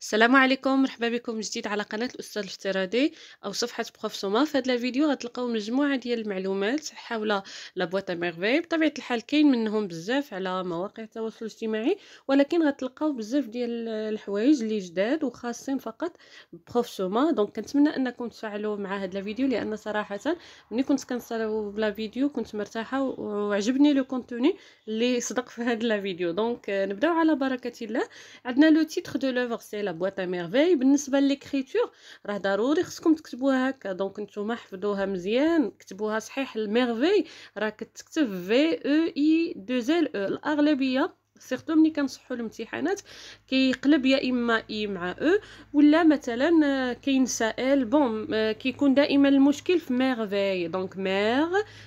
السلام عليكم مرحبا بكم جديد على قناه الاستاذ الافتراضي او صفحه بروف سوما في هذا الفيديو غتلقاو مجموعه ديال المعلومات حول لا بواط ميرفي بطبيعه الحال كاين منهم بزاف على مواقع التواصل الاجتماعي ولكن غتلقاو بزاف ديال الحوايج اللي جداد وخاصين فقط بروف سوما دونك كنتمنى انكم تفعلوا مع هذا الفيديو لان صراحه ملي كنت كنصاوب بلا فيديو كنت مرتاحه وعجبني لو كونتوني اللي صدق في هذا الفيديو دونك نبداو على بركه الله عندنا لو تيتغ دو لوفر سي لا بواط ميرفي بالنسبه ليكريتور راه ضروري خصكم تكتبوها هكا دونك نتوما حفظوها مزيان كتبوها صحيح الميرفي راه كتكتب في او اي دو زيل او الاغلبيه سيرتو ملي كنصحوا الامتحانات كيقلب يا اما اي e مع او e، ولا مثلا كاين سائل بون كيكون دائما المشكل في ميرفي دونك مير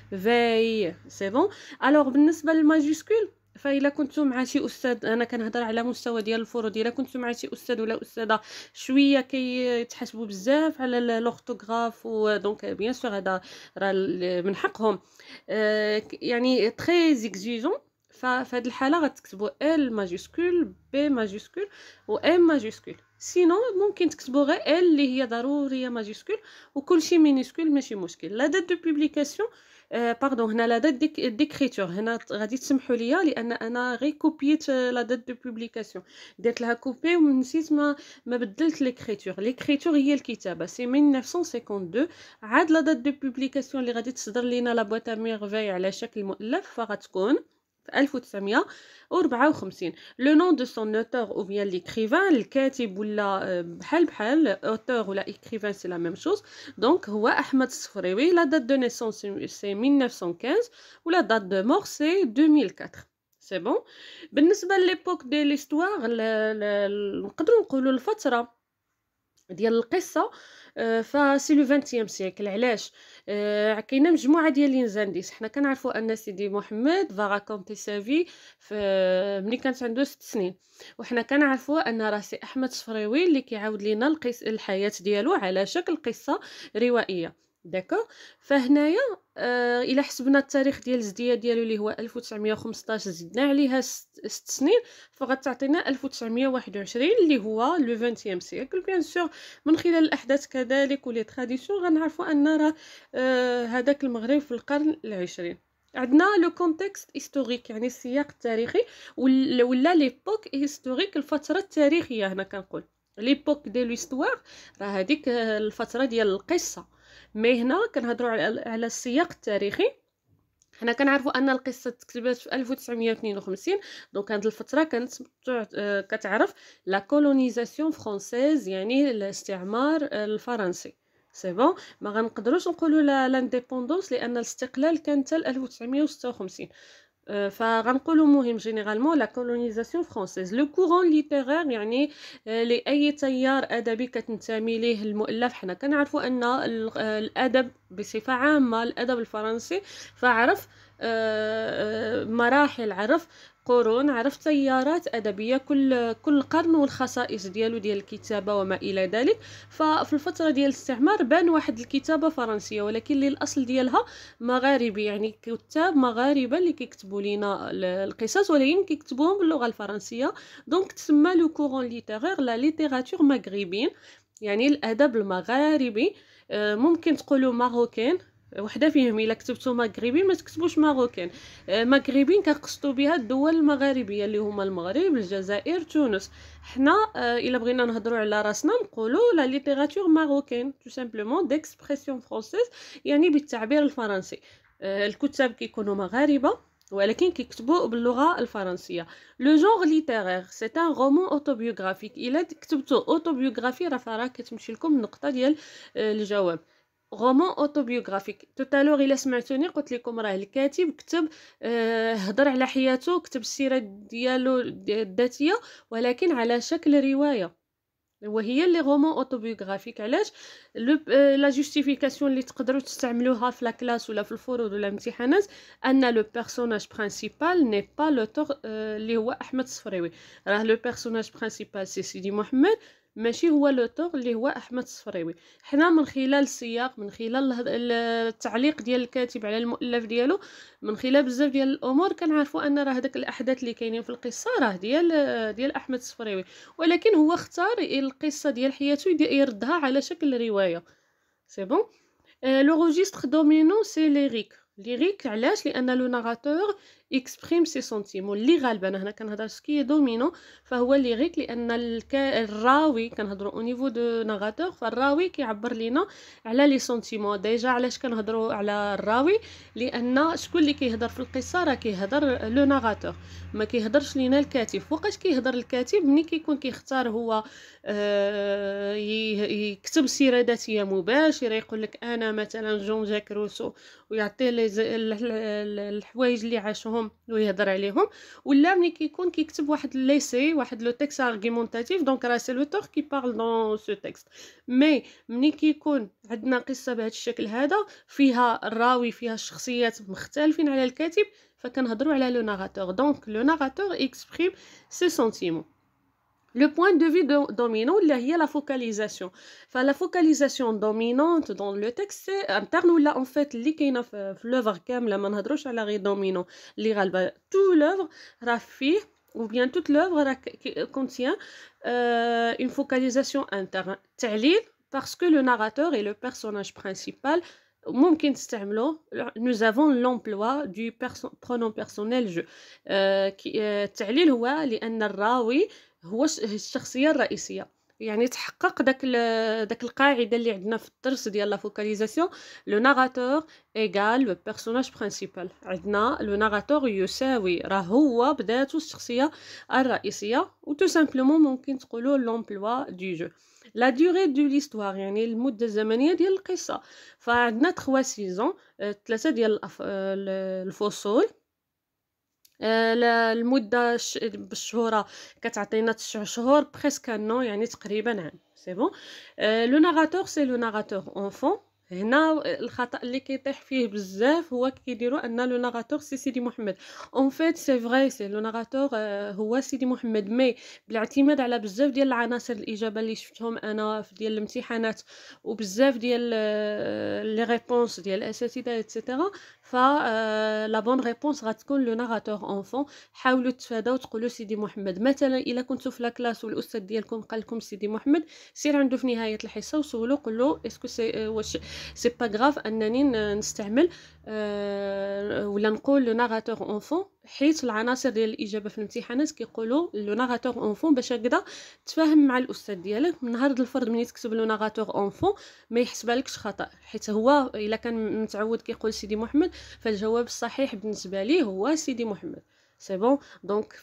في سي بون الوغ بالنسبه للماجيسكول فإلا كنتو مع شي استاذ انا كنهضر على مستوى ديال الفروض الا كنتو مع شي استاذ ولا استاذه شويه كيتحاسبوا بزاف على و ودونك بيان سور هذا راه من حقهم آه يعني تري زيكزيجون فهاد الحاله غتكتبوا ال ماجيسكول بي ماجيسكول و ام ماجيسكول سينو ممكن تكتبوا غير ال اللي هي ضروريه ماجيسكول وكلشي مينيسكول ماشي مشكل لا دات دو بوبليكاسيون باردون هنا لا دات ديكريتور هنا غادي تسمحوا ليا لان انا غير كوبيت لا دات دو بوبليكاسيون درت لها كوبي ونسيت ما ما بدلت ليكريتور ليكريتور هي الكتابه سي 1952 عاد لا دات دو بوبليكاسيون اللي غادي تصدر لينا لا بواتا ميرفي على شكل مؤلف فغتكون في 1954 لو نون دو سون اوتور او بيان ليكريفان الكاتب ولا بحال بحال اوتور ولا ايكريفان سي لا ميم شوز دونك هو احمد الصفريوي لا دات دو نيسونس سي 1915 ولا دات دو مور سي 2004 سي بون بالنسبه ليبوك دي ليستوار نقدروا نقولوا الفتره ديال القصه آه، فسي لو 20 سيكل علاش آه، كاينه مجموعه ديال لينزانديس حنا كنعرفوا ان سيدي محمد فا راكونتي سافي ملي كانت عنده 6 سنين وحنا كنعرفوا ان راسي احمد صفريوي اللي كيعاود لينا القص الحياه ديالو على شكل قصه روائيه داكوغ فهنايا آه الا حسبنا التاريخ ديال الزديه ديالو اللي هو 1915 زدنا عليها 6 سنين فغتعطينا 1921 اللي هو لو 20 سيكل بيان سور من خلال الاحداث كذلك ولي تراديسيون غنعرفوا ان راه هذاك آه، المغرب في القرن العشرين عندنا لو كونتكست هيستوريك يعني السياق التاريخي ولا ليبوك هيستوريك الفتره التاريخيه هنا كنقول ليبوك دي ليستوار راه هذيك آه، الفتره ديال القصه ما هنا كنهضروا على السياق التاريخي حنا كنعرفوا ان القصه تكتبت في 1952 دونك هاد الفتره كانت آه، كتعرف لا كولونيزاسيون فرونسيز يعني الاستعمار آه، الفرنسي سي بون ما غنقدروش نقولوا لا لانديبوندونس لان الاستقلال كان حتى 1956 فغنقولوا مهم جينيرالمون لا كولونيزاسيون فرونسيز لو كورون ليتيرير يعني لاي تيار ادبي كتنتمي ليه المؤلف حنا كنعرفوا ان الادب بصفه عامه الادب الفرنسي فعرف آه، آه، مراحل عرف قرون عرف تيارات أدبية كل كل قرن والخصائص ديالو ديال الكتابة وما إلى ذلك ففي الفترة ديال الاستعمار بان واحد الكتابة فرنسية ولكن اللي الأصل ديالها مغاربي يعني كتاب مغاربة اللي كيكتبوا لينا القصص ولكن كيكتبوهم باللغة الفرنسية دونك تسمى لو كورون ليتيغير لا ليتيغاتيغ مغربين يعني الأدب المغاربي آه، ممكن تقولوا ماروكين وحده فيهم الا كتبتو مغربي ما تكتبوش ماروكين آه، مغربين كنقصدو بها الدول المغاربيه اللي هما المغرب الجزائر تونس حنا آه، الا بغينا نهضروا على راسنا نقولوا لا ليتيراتور ماروكين تو سامبلومون ديكسبرسيون فرونسيز يعني بالتعبير الفرنسي آه، الكتاب كيكونوا مغاربه ولكن كيكتبوا باللغه الفرنسيه لو جونغ ليتيرير سي ان رومون اوتوبيوغرافيك الا كتبتو اوتوبيوغرافي راه راه كتمشي لكم النقطه ديال الجواب غومون اوتوبيوغرافيك توتالوغ الا سمعتوني قلت لكم راه الكاتب كتب آه هضر على حياته كتب السيره ديالو الذاتيه ولكن على شكل روايه وهي اللي غومون اوتوبيوغرافيك علاش لا آه، جوستيفيكاسيون اللي تقدروا تستعملوها في لا كلاس ولا في الفروض ولا الامتحانات ان لو بيرسوناج برينسيبال ني با لوتور اللي هو احمد الصفريوي راه لو بيرسوناج برينسيبال سي سيدي محمد ماشي هو لو اللي هو احمد الصفريوي حنا من خلال السياق من خلال التعليق ديال الكاتب على المؤلف ديالو من خلال بزاف ديال الامور كنعرفوا ان راه داك الاحداث اللي كاينين في القصه راه ديال ديال احمد الصفريوي ولكن هو اختار القصه ديال حياته يردها على شكل روايه سي بون لو روجيستر دومينو سي ليريك ليريك علاش لان لو ناراتور اكسبريم سي سونتيمون اللي غالبا هنا كنهضر سكي دومينو فهو غيك لان الراوي كنهضروا او نيفو دو ناراتور فالراوي كيعبر لينا على لي سونتيمون ديجا علاش كنهضروا على الراوي لان شكون اللي كيهضر في القصه راه كيهضر لو ناراتور ما كيهضرش لينا الكاتب فوقاش كيهضر الكاتب ملي كيكون كيختار هو آه يكتب سيره ذاتيه مباشره يقول لك انا مثلا جون جاك روسو ويعطي الحوايج اللي عاشهم عليهم ويهضر عليهم ولا ملي كيكون كيكتب واحد ليسي واحد لو تيكست ارغيمونتاتيف دونك راه سي لوتور كي بارل دون سو تيكست مي ملي كيكون عندنا قصه بهذا الشكل هذا فيها الراوي فيها الشخصيات مختلفين على الكاتب فكنهضروا على لو ناراتور دونك لو ناراتور اكسبريم سي سونتيمون Le point de vue dominant, il y a la focalisation. la focalisation dominante dans le texte, c'est interne là en fait, euh, l'œuvre comme la manhadrosh à l'arrêt dominant. tout l'œuvre rafi ou bien toute l'œuvre euh, contient euh, une focalisation interne. Ta'lil parce que le narrateur est le personnage principal. nous avons l'emploi du pronom personnel je euh, qui, est هو هو الشخصيه الرئيسيه يعني تحقق داك داك القاعده اللي عندنا في الدرس ديال لا فوكاليزاسيون لو ناراتور ايغال لو بيرسوناج برينسيبال عندنا لو ناراتور يساوي راه هو بذاته الشخصيه الرئيسيه و تو سامبلومون ممكن تقولوا لومبلوا دو جو لا ديوري دو ليستوار يعني المده الزمنيه ديال القصه فعندنا 3 سيزون ثلاثه ديال آه، الفصول آه، المده بالشهوره كتعطينا تسع شهور بريسك نو يعني تقريبا عام سي بون لو ناغاتور سي لو ناغاتور اونفون هنا الخطا اللي كيطيح فيه بزاف هو كيديروا ان لو ناغاتور سي سيدي محمد اون فيت سي فري سي لو ناغاتور هو سيدي محمد مي بالاعتماد على بزاف ديال العناصر الاجابه اللي شفتهم انا في ديال الامتحانات وبزاف ديال لي آه، ريبونس ديال الاساتذه ايتترا ف بون ريبونس غتكون لو ناراتور اونفون حاولوا تفاداو تقولوا سيدي محمد مثلا الا كنتو في لاكلاس والاستاذ ديالكم قال لكم سيدي محمد سير عنده في نهايه الحصه وسولو قول له اسكو سي واش سي با غراف انني نستعمل آه، ولا نقول لو ناراتور اونفون حيت العناصر ديال الاجابه في الامتحانات كيقولوا لو ناغاتور اونفون باش هكذا تفاهم مع الاستاذ ديالك من نهار الفرد ملي تكتب لو ناغاتور اونفون ما يحسبالكش خطا حيت هو الا كان متعود كيقول سيدي محمد فالجواب الصحيح بالنسبه ليه هو سيدي محمد سي بون دونك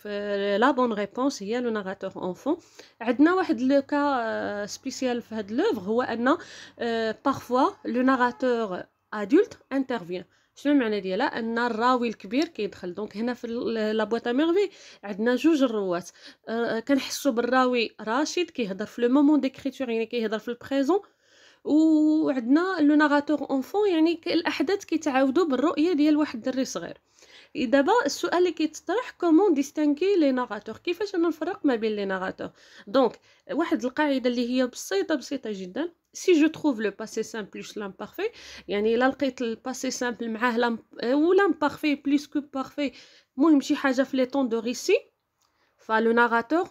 لا بون ريبونس هي لو ناغاتور اونفون عندنا واحد لو كا سبيسيال euh, في هاد لوفغ هو ان بارفوا لو ناغاتور ادولت انترفيان شنو المعنى ديالها ان الراوي الكبير كيدخل دونك هنا في لا بواط ميرفي عندنا جوج الروات كنحسوا بالراوي راشد كيهضر في لو مومون ديكريتور يعني كيهضر في البريزون وعندنا لو ناراتور اونفون يعني الاحداث كيتعاودوا بالرؤيه ديال واحد الدري صغير دابا السؤال اللي كيتطرح كومون ديستينكي لي ناراتور كيفاش انا نفرق ما بين لي ناراتور دونك واحد القاعده اللي هي بسيطه بسيطه جدا سي جو تروف لو باسي سامبل بلس لامبارفي يعني الا لقيت الباسي سامبل معاه لام او لامبارفي بلس كو بارفي المهم شي حاجه في لي طون دو ريسي فلو ناراتور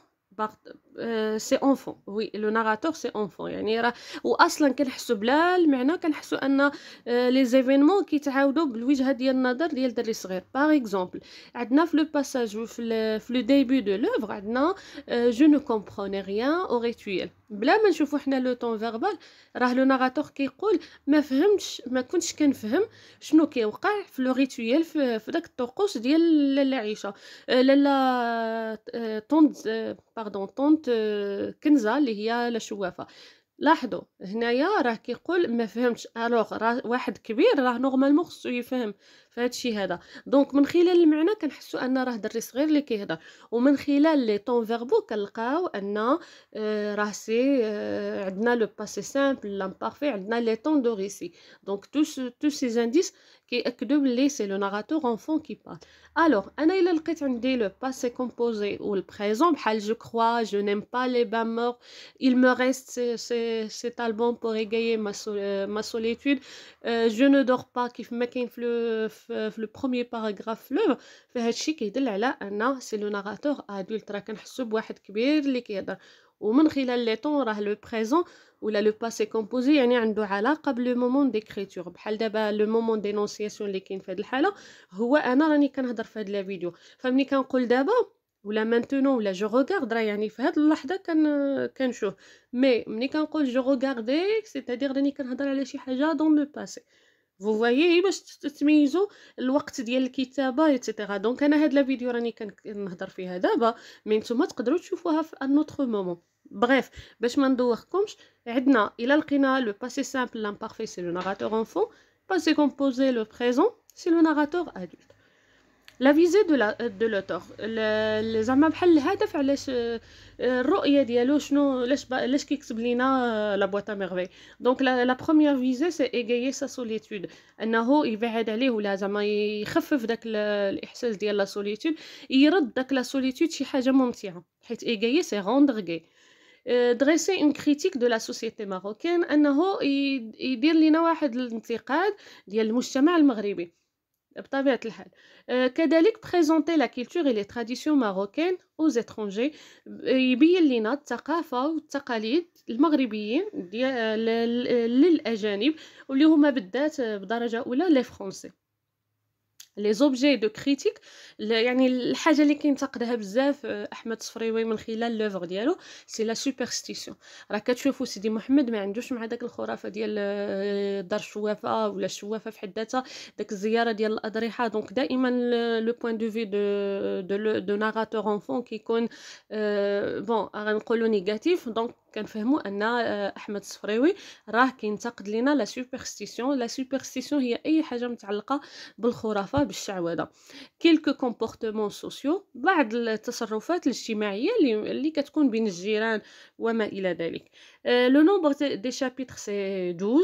سي اونفون وي لو ناراتور سي اونفون يعني راه واصلا كنحسو بلا المعنى كنحسو ان لي آه، زيفينمون كيتعاودوا بالوجهه ديال النظر ديال الدري صغير باغ اكزومبل عندنا في لو باساج وفي لو ديبي دو لوفغ عندنا جو نو كومبروني ريان او ريتويل بلا ما نشوفو حنا لو طون فيربال راه لو ناراتور كيقول ما فهمتش ما كنتش كنفهم شنو كيوقع في لو ريتويل في, داك الطقوس ديال لاله عيشه آه، لاله آه، طونت باردون طونت آه، كنزه اللي هي لشوافه لاحظوا هنايا راه كيقول ما فهمتش الوغ راه واحد كبير راه نورمالمون خصو يفهم في هذا دونك من خلال المعنى كنحسوا ان راه دري صغير اللي كيهضر ومن خلال لي طون فيربو كنلقاو ان آه، راه سي آه، عندنا لو باسي سامبل لامبارفي عندنا لي طون دو ريسي دونك تو تو سي انديس Qui est le narrateur enfant qui parle. Alors, il y a le passé composé ou le présent. Je crois, je n'aime pas les bains morts. Il me reste cet album pour égayer ma euh, solitude. Euh, je ne dors pas. Le premier paragraphe, c'est le narrateur adulte. ومن خلال لي طون راه لو بريزون ولا لو باسي كومبوزي يعني عنده علاقه بلو مومون ديكريتور بحال دابا لو مومون دينونسياسيون اللي كاين في هذه الحاله هو انا راني كنهضر في هذا الفيديو فملي كنقول دابا ولا مانتونو ولا جو روغارد راه يعني في هذه اللحظه كان كنشوف مي ملي كنقول جو غوغاردي سيتادير راني كنهضر على شي حاجه دون لو باسي فو فوايي باش تميزوا الوقت ديال الكتابه ايتترا دونك انا هاد لا فيديو راني كنهضر فيها دابا مي نتوما تقدروا تشوفوها في ان اوتر مومون بغيف باش ما ندوخكمش عندنا الا لقينا لو باسي سامبل لامبارفي سي لو ناراتور انفون باسي كومبوزي لو بريزون سي لو ناراتور ادولت لا فيزي دو لا دو لوتور زعما بحال الهدف علاش آه، الرؤيه ديالو شنو علاش علاش كيكتب لينا لا بواط ميرفي دونك لا بروميير فيزي سي ايغاي سا سوليتود انه يبعد عليه ولا زعما يخفف داك الاحساس ديال لا سوليتود يرد داك لا سوليتود شي حاجه ممتعه حيت ايغاي سي روندر غي دريسي اون كريتيك دو لا سوسيتي ماروكين انه يدير لينا واحد الانتقاد ديال المجتمع المغربي بطبيعة الحال آه، كذلك بريزونتي لا كولتور لي تراديسيون ماروكين او زيترونجي يبين لينا الثقافة والتقاليد المغربيين ديال آه، آه، للأجانب واللي هما بالذات بدرجة أولى لي فرونسي لي زوبجي دو كريتيك يعني الحاجه اللي كينتقدها بزاف آه، احمد صفريوي من خلال لوفر ديالو سي لا سوبرستيسيون راه كتشوفوا سيدي محمد ما عندوش مع داك الخرافه ديال آه، دار الشوافه ولا الشوافه في حد ذاتها داك الزياره ديال الاضرحه دونك دائما لو بوين دو في دو دو ناراتور انفون كيكون بون آه، غنقولوا نيجاتيف دونك كنفهموا ان آه، احمد الصفريوي راه كينتقد لينا لا سوبرستيسيون لا سوبرستيسيون هي اي حاجه متعلقه بالخرافه بالشعوذه كيلكو كومبورتمون سوسيو بعض التصرفات الاجتماعيه اللي, اللي كتكون بين الجيران وما الى ذلك لو نومبر دي شابيتر سي 12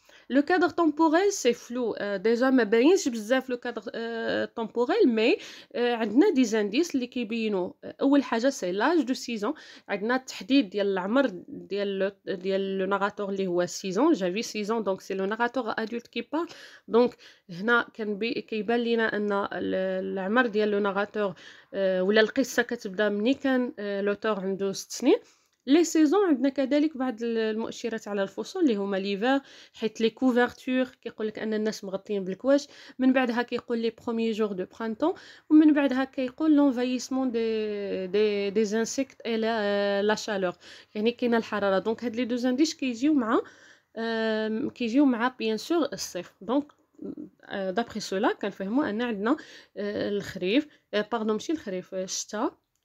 لو كادر طومبوريل سي فلو ديجا ما باينش بزاف لو كادر طومبوريل مي عندنا دي زانديس اللي كيبينوا euh, اول حاجه سي لاج دو سيزون عندنا التحديد ديال العمر ديال ديال لو ناراتور اللي هو سيزون جافي سيزون دونك سي لو ناراتور ادولت كي بار دونك هنا كان كيبان لينا ان العمر ديال لو ناراتور euh, ولا القصه كتبدا مني كان لوتور euh, عنده 6 سنين لي سيزون عندنا كذلك بعض المؤشرات على الفصول اللي هما ليفا حيت لي كوفرتور كيقول لك ان الناس مغطيين بالكواش من بعدها كيقول لي برومي جور دو برانتون ومن بعدها كيقول لونفايسمون دي دي دي زانسيكت اي لا شالور يعني كاينه الحراره دونك هاد لي دو زانديش كيجيو مع كيجيو مع بيان سور الصيف دونك دابري سولا كنفهموا ان عندنا الخريف باردون ماشي الخريف الشتاء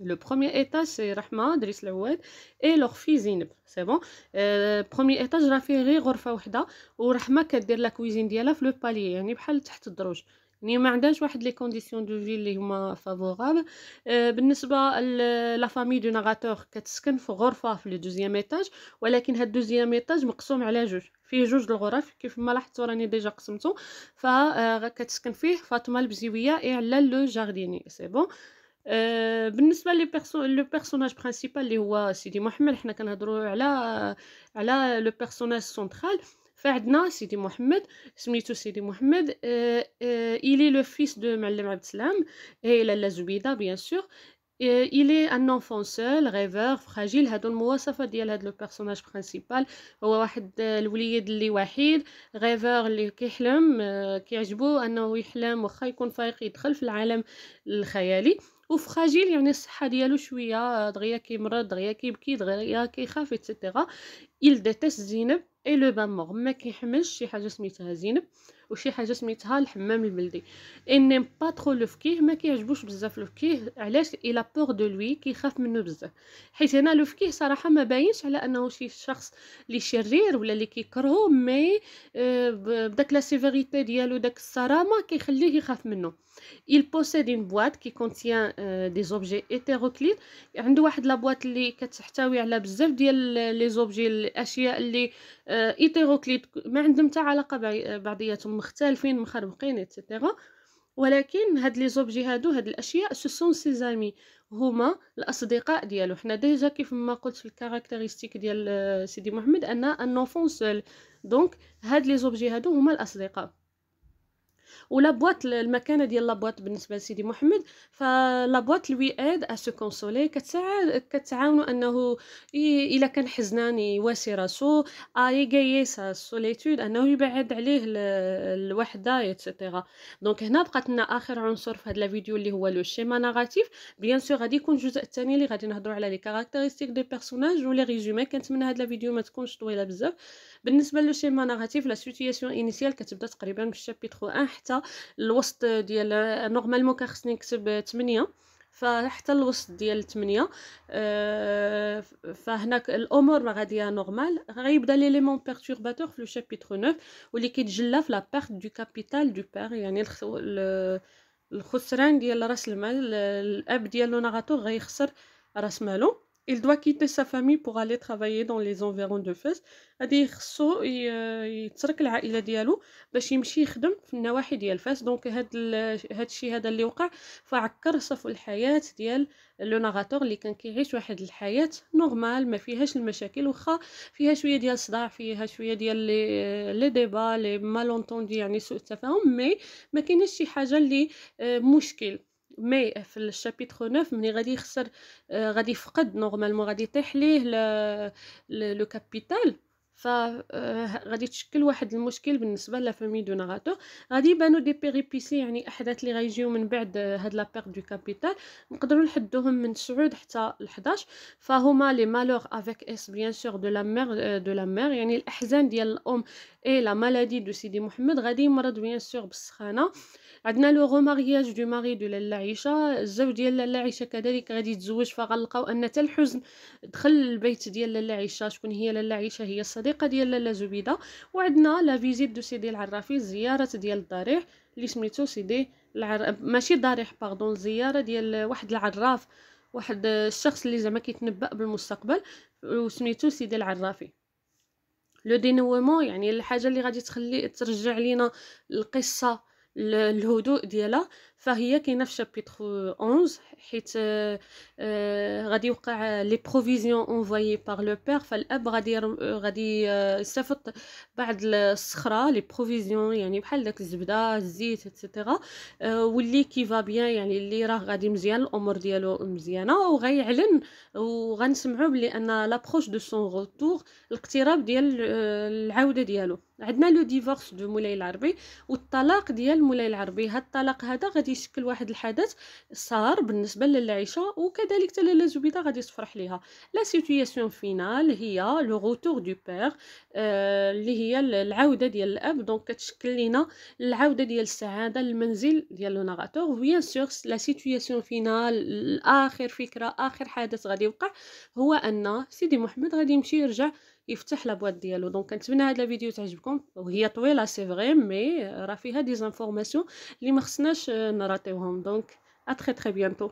Le premier étage, c'est Rahma, Driss Lawad, et leur fille Zineb. C'est bon. Euh, premier étage, راه فيه غير غرفه وحده ورحمه كدير لا كويزين ديالها في لو pas يعني بحال تحت الدروج يعني ما عندهاش واحد لي كونديسيون دو في لي هما فافورابل بالنسبه لا فامي دو ناغاتور كتسكن في غرفه في لو دوزيام ايطاج ولكن هاد دوزيام ايطاج مقسوم على جوج فيه جوج الغرف كيف ما لاحظتوا راني ديجا قسمتو فكتسكن فيه فاطمه البزيويه اعلى لو جارديني سي بون آه، بالنسبه لي لو بيرسوناج برينسيبال اللي هو سيدي محمد حنا كنهضروا على على لو بيرسوناج سونترال فعندنا سيدي محمد سميتو سيدي محمد اي لي الي لو فيس دو معلم عبد السلام هي لا زبيده بيان سور الي ان انفون سول ريفور فراجيل هادو المواصفات ديال هاد لو بيرسوناج برينسيبال هو واحد آه، الوليد اللي وحيد ريفور اللي كيحلم آه، كيعجبو انه يحلم واخا يكون فايق يدخل في العالم الخيالي وفخاجيل يعني الصحه ديالو شويه دغيا كيمرض دغيا كيبكي دغيا كيخاف ايتترا يل ديتيس زينب اي لو بان مور ما كيحملش شي حاجه سميتها زينب وشي حاجه سميتها الحمام البلدي ان نيم با ترو لو فكيه ما كيعجبوش بزاف لو فكيه علاش الا بور دو لوي كيخاف منه بزاف حيت هنا لو فكيه صراحه ما باينش على انه شي شخص اللي شرير ولا اللي كيكرهو مي آه، بداك لا سيفيريتي ديالو داك الصرامه كيخليه يخاف منه il possède une boîte qui contient euh, des objets hétéroclites عنده واحد لا بواط اللي كتحتوي على بزاف ديال لي زوبجي الاشياء اللي هيتيروكليت آه، ما عندهم حتى علاقه بعضياتهم مختلفين مخربقين ايتترا ولكن هاد لي زوبجي هادو هاد الاشياء سو سون سي زامي هما الاصدقاء ديالو حنا ديجا كيف ما قلت في الكاركتيرستيك ديال آه، سيدي محمد ان ان سول دونك هاد لي زوبجي هادو هما الاصدقاء ولابوات المكانه ديال لابوات بالنسبه لسيدي محمد فلابوات ا سو كونسولي كتساعد كتعاونو انه الا كان حزنان يواسي راسو اريغاي سا سوليتود انه يبعد عليه الوحده ايتترا دونك هنا بقات لنا اخر عنصر في هذا الفيديو اللي هو لو شيما ناراتيف بيان سور غادي يكون الجزء الثاني اللي غادي نهضروا على لي كاركتيرستيك دي بيرسوناج ولي ريزومي كنتمنى هذا الفيديو ما تكونش طويله بزاف بالنسبه لو شيما ناراتيف لا سيتوياسيون انيسيال كتبدا تقريبا بالشابيترو 1 حتى الوسط ديال نورمالمون كان خصني نكتب 8 فحتى الوسط ديال 8 أه فهناك الامور غاديه نورمال غيبدا ليليمون بيرتورباتور في لو شابيتر 9 واللي كيتجلى في لا بيرت دو كابيتال دو بير يعني الخسران ديال راس المال الاب ديال لو ناراتور غيخسر راس مالو il doit quitter sa famille pour aller travailler dans les environs de فاس غادي خصو يترك العائله ديالو باش يمشي يخدم في النواحي ديال فاس دونك هاد هاد الشيء هذا اللي وقع فعكر صفو الحياه ديال لو ناغاتور اللي كان كيعيش واحد الحياه نورمال ما فيهاش المشاكل واخا فيها شويه ديال الصداع فيها شويه ديال لي ديبا لي مالونتوندي يعني سوء التفاهم مي ما كاينش شي حاجه اللي مشكل مي في الشابيتر 9 ملي غادي يخسر آه، غادي يفقد نورمالمون غادي يطيح ليه لو كابيتال فغادي تشكل واحد المشكل بالنسبه لافامي دونغاتو غادي يبانو دي بيريبيسي يعني احداث اللي غيجيو من بعد آه، هاد لا بيرت دو كابيتال نقدروا نحدوهم من 9 حتى ل 11 فهما لي مالور افيك اس بيان سور دو لا مير دو لا مير يعني الاحزان ديال الام اي لا مالادي دو سيدي محمد غادي يمرض بيان سور بالسخانه عندنا لو غومارياج دو ماري دو لالا عيشه الزوج ديال لالا عيشه كذلك غادي يتزوج فغنلقاو ان حتى الحزن دخل البيت ديال لالا عيشه شكون هي لالا عيشه هي الصديق الصديقه ديال لاله زبيده وعندنا لا فيزيت دو سيدي العرافي زياره ديال الضريح اللي سميتو سيدي العر... ماشي ضريح باردون زياره ديال واحد العراف واحد الشخص اللي زعما كيتنبأ بالمستقبل وسميتو سيدي العرافي لو دينومون يعني الحاجه اللي غادي تخلي ترجع لينا القصه الهدوء ديالها فهي كاينه في شابيتر 11 حيت آه، آه، غادي يوقع لي بروفيزيون انفويي بار لو بير فالاب غادي غادي آه، يستافد بعض الصخره لي بروفيزيون يعني بحال داك الزبده الزيت ايتترا واللي كيفا بيان يعني اللي راه غادي مزيان الامور ديالو مزيانه وغيعلن وغنسمعوا بلي ان لابروش دو سون روتور الاقتراب ديال العوده ديالو عندنا لو ديفورس دو مولاي العربي والطلاق ديال مولاي العربي هاد الطلاق هذا غادي غادي يشكل واحد الحدث صار بالنسبه للعيشه وكذلك حتى لاله زبيده غادي تفرح ليها لا سيتوياسيون فينال هي لو غوتور دو بير اللي هي العوده ديال الاب دونك كتشكل لينا العوده ديال السعاده للمنزل ديال لو ناراتور بيان سور لا سيتوياسيون فينال اخر فكره اخر حدث غادي يوقع هو ان سيدي محمد غادي يمشي يرجع يفتح لابواط ديالو دونك كنتمنى هذا الفيديو تعجبكم وهي طويله سي فري مي راه فيها دي زانفورماسيون اللي ما خصناش نراطيوهم دونك ا تري تري بيانتو